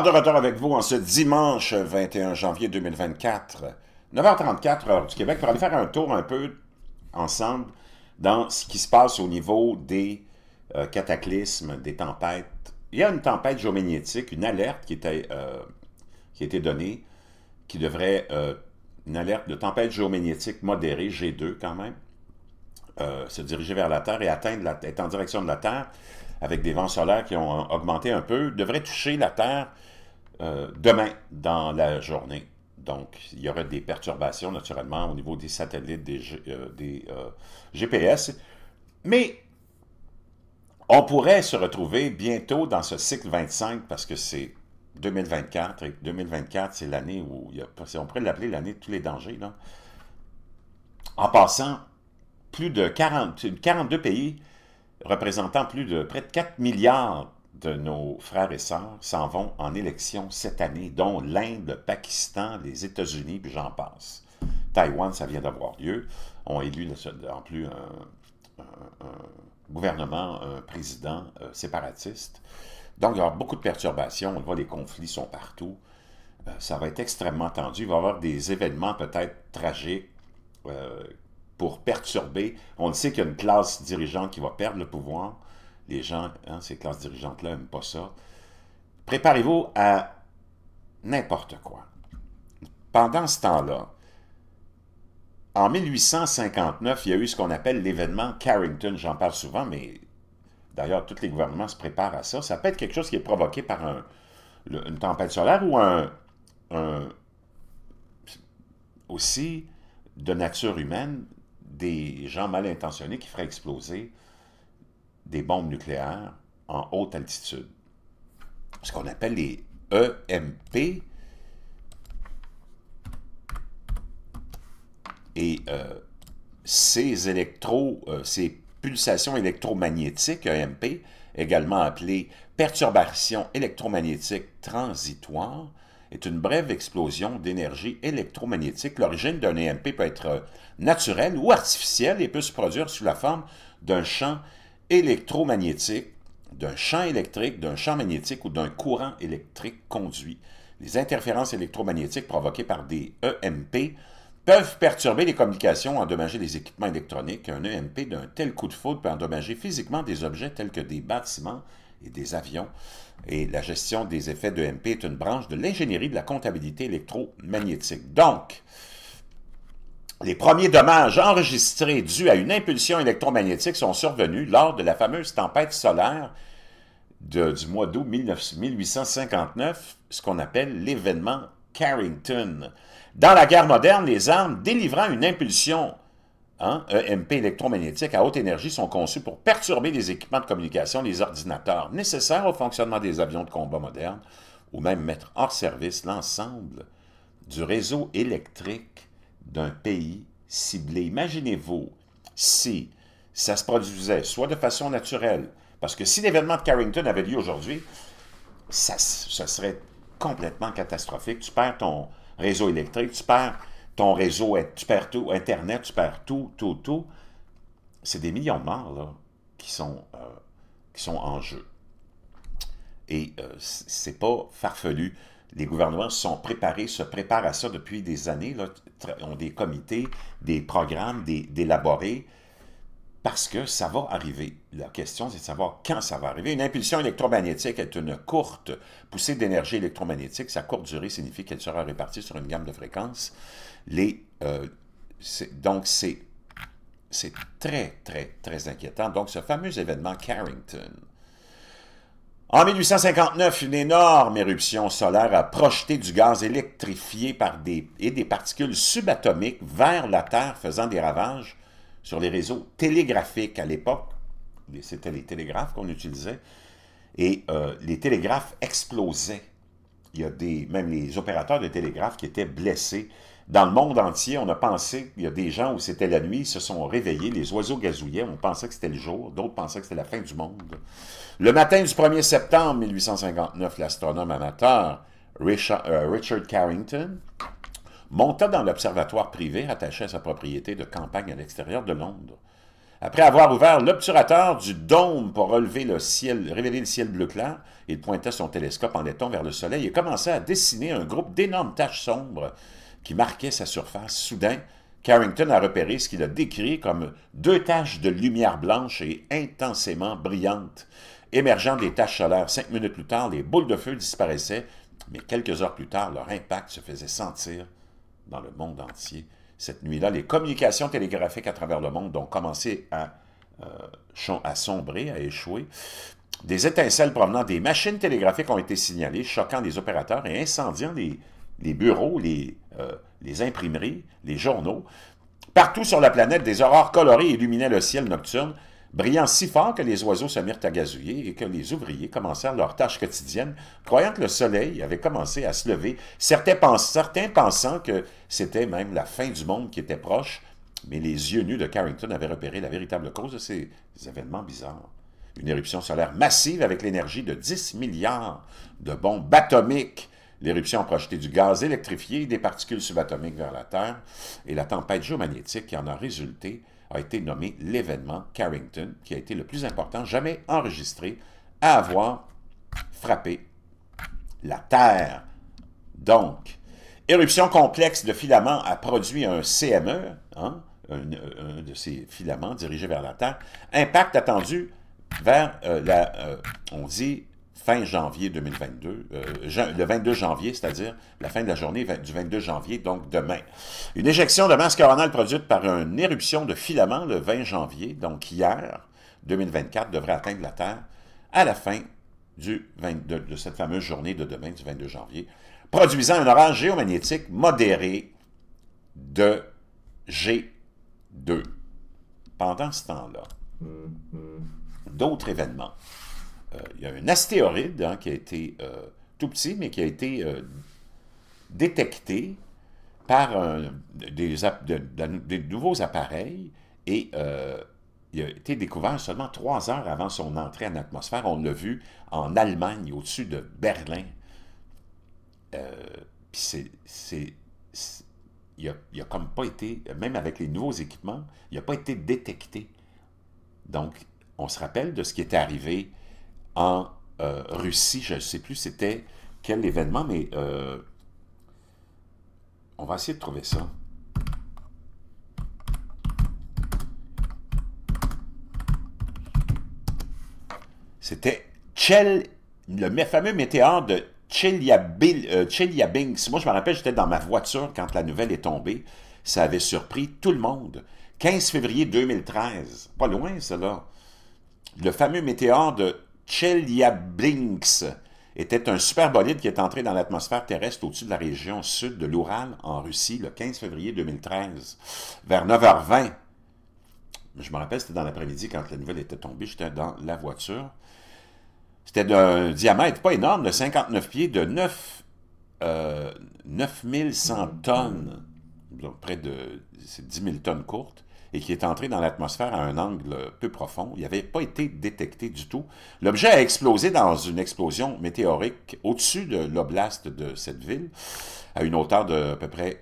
de retour avec vous en ce dimanche 21 janvier 2024, 9h34 heure du Québec, pour aller faire un tour un peu ensemble dans ce qui se passe au niveau des euh, cataclysmes, des tempêtes. Il y a une tempête géomagnétique, une alerte qui, était, euh, qui a été donnée, qui devrait... Euh, une alerte de tempête géomagnétique modérée, G2 quand même, se diriger vers la Terre et atteindre la, être en direction de la Terre avec des vents solaires qui ont euh, augmenté un peu, devrait toucher la Terre euh, demain dans la journée. Donc, il y aurait des perturbations naturellement au niveau des satellites, des, GPS. Euh, Mais on pourrait se retrouver bientôt dans ce cycle 25 parce que c'est 2024 et 2024, c'est l'année où il y a, on pourrait l'appeler l'année de tous les dangers. En passant, plus de 40, 42 pays représentant plus de près de 4 milliards de nos frères et sœurs s'en vont en élection cette année, dont l'Inde, le Pakistan, les États-Unis, puis j'en passe. Taïwan, ça vient d'avoir lieu. On élu en plus un, gouvernement, un président euh, séparatiste. Donc, il y aura beaucoup de perturbations. On voit, les conflits sont partout. Euh, ça va être extrêmement tendu. Il va y avoir des événements peut-être tragiques euh, pour perturber. On sait qu'il y a une classe dirigeante qui va perdre le pouvoir. Les gens, hein, ces classes dirigeantes-là n'aiment pas ça. Préparez-vous à n'importe quoi. Pendant ce temps-là, en 1859, il y a eu ce qu'on appelle l'événement Carrington. J'en parle souvent, mais d'ailleurs, tous les gouvernements se préparent à ça. Ça peut être quelque chose qui est provoqué par une tempête solaire ou un aussi de nature humaine, des gens mal intentionnés qui feraient exploser des bombes nucléaires en haute altitude. Ce qu'on appelle les EMP. Et euh, ces euh, ces pulsations électromagnétiques, EMP, également appelées perturbations électromagnétiques transitoires, est une brève explosion d'énergie électromagnétique. L'origine d'un EMP peut être naturelle ou artificielle et peut se produire sous la forme d'un champ électromagnétique, d'un champ électrique, d'un champ magnétique ou d'un courant électrique conduit. Les interférences électromagnétiques provoquées par des EMP peuvent perturber les communications, endommager les équipements électroniques. Un EMP d'un tel coup de foudre peut endommager physiquement des objets tels que des bâtiments, et des avions. Et la gestion des effets de MP est une branche de l'ingénierie de la comptabilité électromagnétique. Donc, les premiers dommages enregistrés dus à une impulsion électromagnétique sont survenus lors de la fameuse tempête solaire de, du mois d'août 1859, ce qu'on appelle l'événement Carrington. Dans la guerre moderne, les armes délivrant une impulsion EMP hein, e électromagnétiques à haute énergie sont conçus pour perturber les équipements de communication, les ordinateurs nécessaires au fonctionnement des avions de combat modernes, ou même mettre hors service l'ensemble du réseau électrique d'un pays ciblé. Imaginez-vous si ça se produisait, soit de façon naturelle, parce que si l'événement de Carrington avait lieu aujourd'hui, ça, ça, serait complètement catastrophique. Tu perds ton réseau électrique, tu perds ton réseau, tu perds tout, Internet, tu perds tout, tout, tout. C'est des millions de morts euh, qui, sont, en jeu. Et euh, ce c'est pas farfelu. Les gouvernements sont préparés, se préparent à ça depuis des années, là, ont des comités, des programmes, des, parce que ça va arriver. La question, c'est de savoir quand ça va arriver. Une impulsion électromagnétique est une courte poussée d'énergie électromagnétique. Sa courte durée signifie qu'elle sera répartie sur une gamme de fréquences. Les, euh, donc, c'est très, très, très inquiétant. Donc, ce fameux événement Carrington. En 1859, une énorme éruption solaire a projeté du gaz électrifié par des, et des particules subatomiques vers la Terre, faisant des ravages sur les réseaux télégraphiques à l'époque. C'était les télégraphes qu'on utilisait. Et euh, les télégraphes explosaient. Il y a des, même les opérateurs de télégraphes qui étaient blessés. Dans le monde entier, on a pensé, il y a des gens où c'était la nuit, ils se sont réveillés, les oiseaux gazouillaient, on pensait que c'était le jour, d'autres pensaient que c'était la fin du monde. Le matin du 1er septembre 1859, l'astronome amateur euh, Richard Carrington monta dans l'observatoire privé attaché à sa propriété de campagne à l'extérieur de Londres. Après avoir ouvert l'obturateur du dôme pour relever le ciel, révéler le ciel bleu clair, il pointa son télescope en laiton vers le soleil et commença à dessiner un groupe d'énormes taches sombres qui marquaient sa surface. Soudain, Carrington a repéré ce qu'il a décrit comme deux taches de lumière blanche et intensément brillantes, émergeant des taches solaires. Cinq minutes plus tard, les boules de feu disparaissaient, mais quelques heures plus tard, leur impact se faisait sentir dans le monde entier cette nuit-là. Les communications télégraphiques à travers le monde ont commencé euh, à, sombrer, à échouer. Des étincelles provenant des machines télégraphiques ont été signalées, choquant les opérateurs et incendiant les, bureaux, les, euh, les imprimeries, les journaux. Partout sur la planète, des aurores colorées illuminaient le ciel nocturne brillant si fort que les oiseaux se mirent à gazouiller et que les ouvriers commencèrent leurs tâches quotidiennes, croyant que le soleil avait commencé à se lever, certains, certains pensant que c'était même la fin du monde qui était proche, mais les yeux nus de Carrington avaient repéré la véritable cause de ces événements bizarres. Une éruption solaire massive avec l'énergie de 10 milliards de bombes atomiques L'éruption a du gaz électrifié et des particules subatomiques vers la Terre, et la tempête géomagnétique qui en a résulté a été nommé l'événement Carrington, qui a été le plus important jamais enregistré à avoir frappé la Terre. Donc, éruption complexe de filaments a produit un CME, hein, un, de ces filaments dirigés vers la Terre. Impact attendu vers euh, la, euh, on dit, fin janvier 2022, euh, le 22 janvier, c'est-à-dire la fin de la journée du 22 janvier, donc demain. Une éjection de masse coronale produite par une éruption de filaments le 20 janvier, donc hier 2024, devrait atteindre la Terre à la fin de cette fameuse journée de demain, du 22 janvier, produisant un orange géomagnétique modéré de G2. Pendant ce temps-là, mm-hmm. d'autres événements euh, il y a un astéroïde hein, qui a été euh, tout petit, mais qui a été euh, détecté par des, nouveaux appareils et il a été découvert seulement trois heures avant son entrée en atmosphère. On l'a vu en Allemagne, au-dessus de Berlin. Puis c'est. Il n'a a comme pas été, même avec les nouveaux équipements, il n'a pas été détecté. Donc, on se rappelle de ce qui était arrivé en euh, Russie, je ne sais plus c'était quel événement, mais euh, on va essayer de trouver ça. C'était le fameux météore de euh, Chelyabinsk. Moi, je me rappelle, j'étais dans ma voiture quand la nouvelle est tombée. Ça avait surpris tout le monde. 15 février 2013, pas loin, cela. Le fameux météore de Chelyabinsk était un super bolide qui est entré dans l'atmosphère terrestre au-dessus de la région sud de l'Oural, en Russie, le 15 février 2013, vers 9h20. Je me rappelle, c'était dans l'après-midi quand la nouvelle était tombée, j'étais dans la voiture. C'était d'un diamètre pas énorme, de 59 pieds, de 9, 9100 euh, tonnes, près de 10 000 tonnes courtes et qui est entré dans l'atmosphère à un angle peu profond. Il n'avait pas été détecté du tout. L'objet a explosé dans une explosion météorique au-dessus de l'oblast de cette ville, à une hauteur de à peu près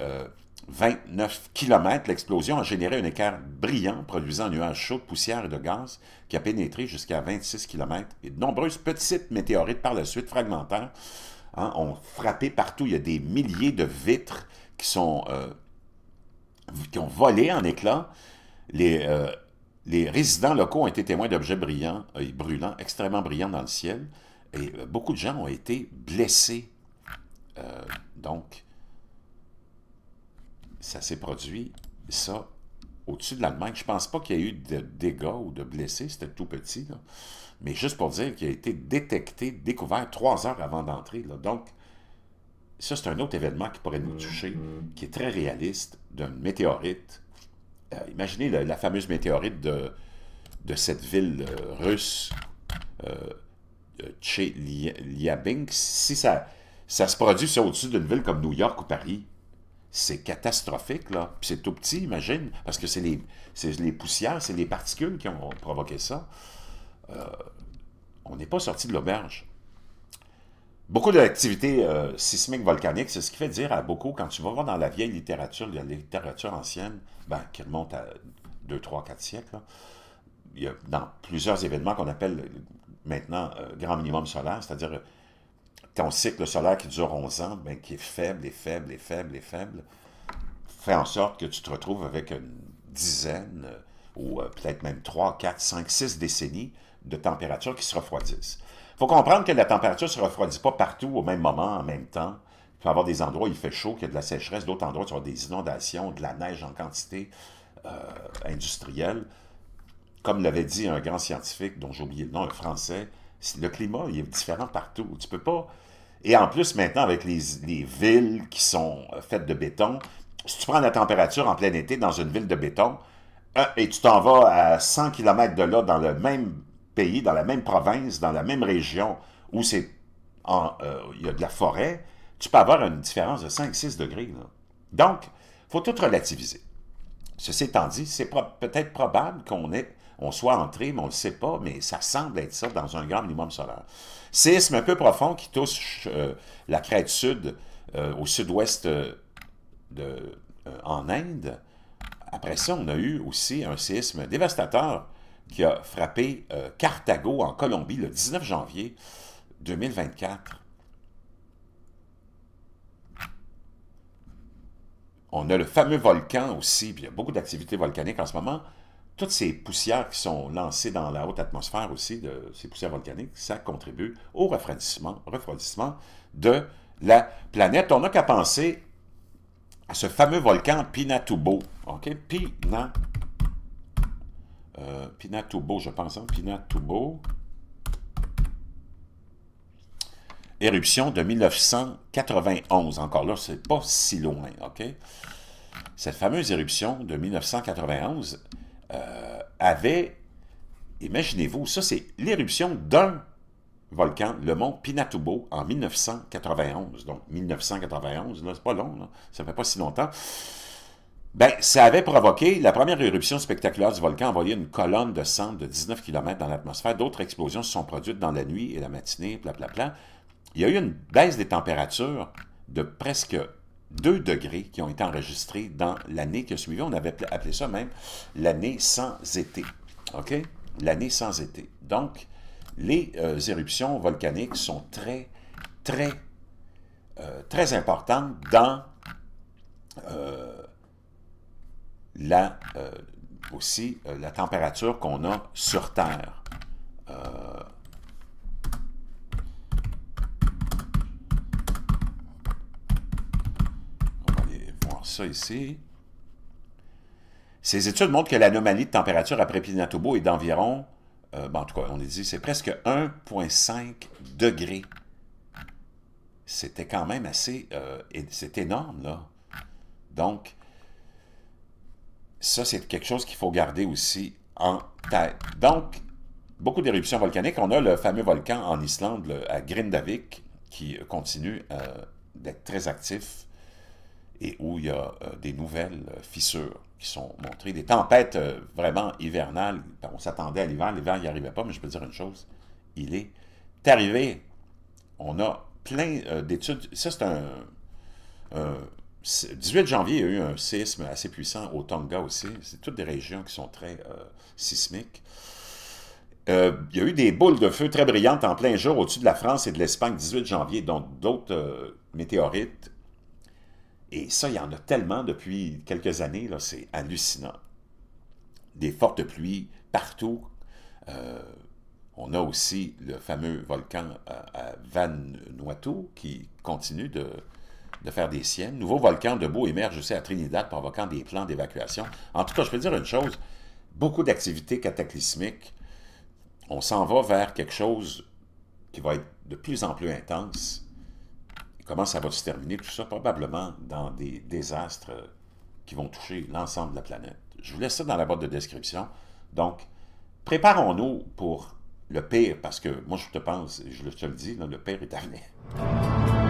29 euh, km. L'explosion a généré un écart brillant, produisant un nuage chaud de poussière et de gaz qui a pénétré jusqu'à 26 km. Et de nombreuses petites météorites par la suite fragmentaires hein, ont frappé partout. Il y a des milliers de vitres qui sont... Euh, qui ont volé en éclats euh, les, résidents locaux ont été témoins d'objets brillants et euh, brûlants, extrêmement brillants dans le ciel, et euh, beaucoup de gens ont été blessés. donc, ça s'est produit, ça, au-dessus de l'Allemagne. Je pense pas qu'il y ait eu de dégâts ou de blessés, c'était tout petit, mais juste pour dire qu'il a été détecté, découvert trois heures avant d'entrer. Donc, ça, c'est un autre événement qui pourrait nous toucher, qui est très réaliste, d'un météorite euh, imaginez la, fameuse météorite de, de cette ville euh, russe, euh, chez si ça, ça se produit sur au-dessus d'une ville comme New York ou Paris, c'est catastrophique, là. c'est tout petit, imagine, parce que c'est les, poussières, c'est les particules qui ont provoqué ça. on n'est pas sorti de l'auberge. Beaucoup d'activités euh, sismiques volcaniques, c'est ce qui fait dire à beaucoup, quand tu vas voir dans la vieille littérature, la littérature ancienne, ben, qui remonte à 2, 3, 4 siècles, il y a dans plusieurs événements qu'on appelle maintenant euh, grand minimum solaire, c'est-à-dire euh, ton cycle solaire qui dure 11 ans, ben, qui est faible et faible et faible et faible, fait en sorte que tu te retrouves avec une dizaine ou peut-être même 3, 4, 5, 6 décennies de température qui se refroidissent faut comprendre que la température se refroidit pas partout au même moment, en même temps. Il peut y avoir des endroits où il fait chaud, qu'il y a de la sécheresse, d'autres endroits où il des inondations, de la neige en quantité euh, industrielle. Comme l'avait dit un grand scientifique dont j'ai oublié le nom, un Français, le climat il est différent partout. Tu peux pas... Et en plus, maintenant, avec les, les villes qui sont euh, faites de béton, si tu prends la température en plein été dans une ville de béton, euh, et tu t'en vas à 100 km de là, dans le même dans la même province, dans la même région où c'est euh, il y a de la forêt, tu peux avoir une différence de 5-6 degrés. Donc, il faut tout relativiser. Ceci étant dit, c'est peut-être probable qu'on soit entré, mais on ne le sait pas, mais ça semble être ça dans un grand minimum solaire. Séisme un peu profond qui touche euh, la crête sud euh, au sud-ouest en Inde. Après ça, on a eu aussi un séisme dévastateur qui a frappé euh, Cartago en Colombie le 19 janvier 2024. On a le fameux volcan aussi, puis il y a beaucoup d'activités volcaniques en ce moment. Toutes ces poussières qui sont lancées dans la haute atmosphère aussi, de ces poussières volcaniques, ça contribue au refroidissement, de la planète. On n'a qu'à penser à ce fameux volcan Pinatubo. OK? Pinatubo. Euh, Pinatubo, je pense, hein, Pinatubo. Éruption de 1991. Encore là, c'est pas si loin, OK? Cette fameuse éruption de 1991 euh, avait, imaginez-vous, ça c'est l'éruption d'un volcan, le mont Pinatubo, en 1991. Donc, 1991, là, c'est pas long, ça fait pas si longtemps. Ben, ça avait provoqué la première éruption spectaculaire du volcan, envoyé une colonne de sang de 19 km dans l'atmosphère. D'autres explosions se sont produites dans la nuit et la matinée, bla, bla, Il y a eu une baisse des températures de presque 2 degrés qui ont été enregistrées dans l'année qui a suivi. On avait appelé ça même l'année sans été. OK? L'année sans été. Donc, les euh, éruptions volcaniques sont très, très, euh, très importantes dans... Euh, la, euh, aussi euh, la température qu'on a sur Terre. Euh, on va aller voir ça ici. Ces études montrent que l'anomalie de température après Pinatubo est d'environ, ben, en tout cas, on est dit, c'est presque 1,5 degrés. C'était quand même assez, c'est énorme, là. Donc, ça, c'est quelque chose qu'il faut garder aussi en tête. Donc, beaucoup d'éruptions volcaniques. On a le fameux volcan en Islande, à Grindavik, qui continue euh, d'être très actif et où il y a euh, des nouvelles euh, fissures qui sont montrées, des tempêtes vraiment hivernales. On s'attendait à l'hiver, l'hiver n'y arrivait pas, mais je peux dire une chose, il est arrivé. On a plein d'études. Ça, c'est un, 18 janvier, il y a eu un séisme assez puissant au Tonga aussi. C'est toutes des régions qui sont très euh, sismiques. Euh, il y a eu des boules de feu très brillantes en plein jour au-dessus de la France et de l'Espagne, 18 janvier, dont d'autres euh, météorites. Et ça, il y en a tellement depuis quelques années, c'est hallucinant. Des fortes pluies partout. on a aussi le fameux volcan à, à Vanuatu qui continue de, de faire des siennes. Nouveau volcan de Beau émerge aussi à Trinidad, provoquant des plans d'évacuation. En tout cas, je peux dire une chose, beaucoup d'activités cataclysmiques. On s'en va vers quelque chose qui va être de plus en plus intense. comment ça va se terminer? Tout ça probablement dans des désastres qui vont toucher l'ensemble de la planète. Je vous laisse ça dans la boîte de description. Donc, préparons-nous pour le pire, parce que moi, je te pense, je te le dis, le pire est à venir.